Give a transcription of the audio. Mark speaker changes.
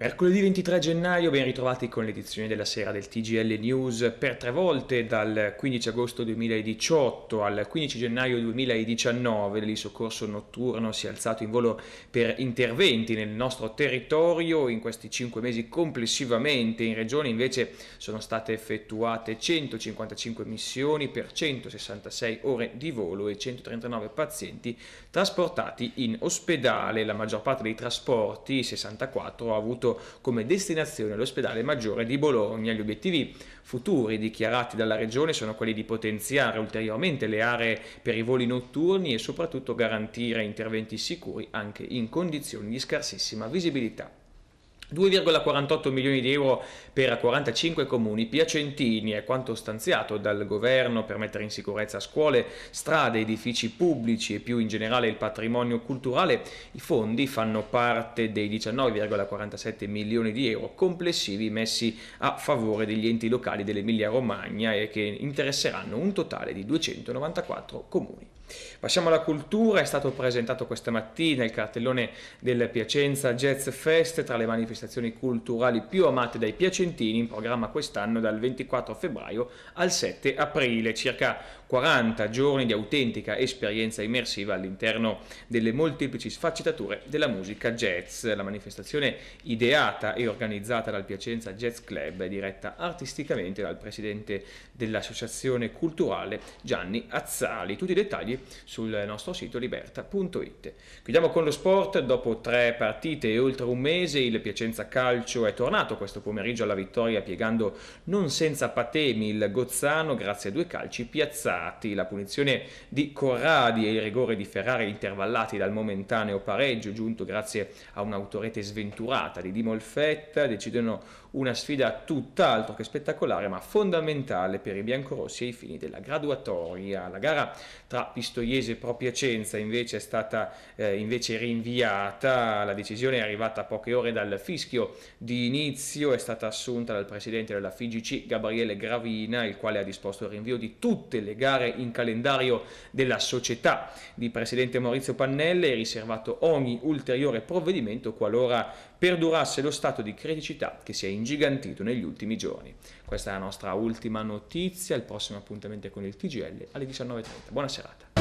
Speaker 1: Mercoledì 23 gennaio, ben ritrovati con l'edizione della sera del TGL News per tre volte dal 15 agosto 2018 al 15 gennaio 2019. Il notturno si è alzato in volo per interventi nel nostro territorio in questi cinque mesi complessivamente. In regione invece sono state effettuate 155 missioni per 166 ore di volo e 139 pazienti trasportati in ospedale. La maggior parte dei trasporti, 64, ha avuto scelto come destinazione l'ospedale maggiore di Bologna. Gli obiettivi futuri dichiarati dalla Regione sono quelli di potenziare ulteriormente le aree per i voli notturni e soprattutto garantire interventi sicuri anche in condizioni di scarsissima visibilità. 2,48 milioni di euro per 45 comuni piacentini è quanto stanziato dal governo per mettere in sicurezza scuole, strade, edifici pubblici e più in generale il patrimonio culturale. I fondi fanno parte dei 19,47 milioni di euro complessivi messi a favore degli enti locali dell'Emilia Romagna e che interesseranno un totale di 294 comuni. Passiamo alla cultura, è stato presentato questa mattina il cartellone del Piacenza Jazz Fest tra le manifestazioni culturali più amate dai piacentini in programma quest'anno dal 24 febbraio al 7 aprile, circa 40 giorni di autentica esperienza immersiva all'interno delle molteplici sfaccettature della musica jazz. La manifestazione ideata e organizzata dal Piacenza Jazz Club è diretta artisticamente dal presidente dell'associazione culturale Gianni Azzali. Tutti i dettagli sul nostro sito liberta.it. Chiudiamo con lo sport, dopo tre partite e oltre un mese il Piacenza Calcio è tornato questo pomeriggio alla vittoria piegando non senza patemi il Gozzano grazie a due calci piazzati, la punizione di Corradi e il rigore di Ferrari intervallati dal momentaneo pareggio giunto grazie a un'autorete sventurata di Di Molfetta decidono una sfida tutt'altro che spettacolare ma fondamentale per i biancorossi ai fini della graduatoria. La gara tra Pistoia Pistoiese Pro Piacenza invece è stata eh, invece rinviata, la decisione è arrivata a poche ore dal fischio di inizio, è stata assunta dal presidente della FIGC Gabriele Gravina, il quale ha disposto il rinvio di tutte le gare in calendario della società di presidente Maurizio Pannelle e riservato ogni ulteriore provvedimento qualora perdurasse lo stato di criticità che si è ingigantito negli ultimi giorni. Questa è la nostra ultima notizia, il prossimo appuntamento è con il TGL alle 19.30. Buona serata.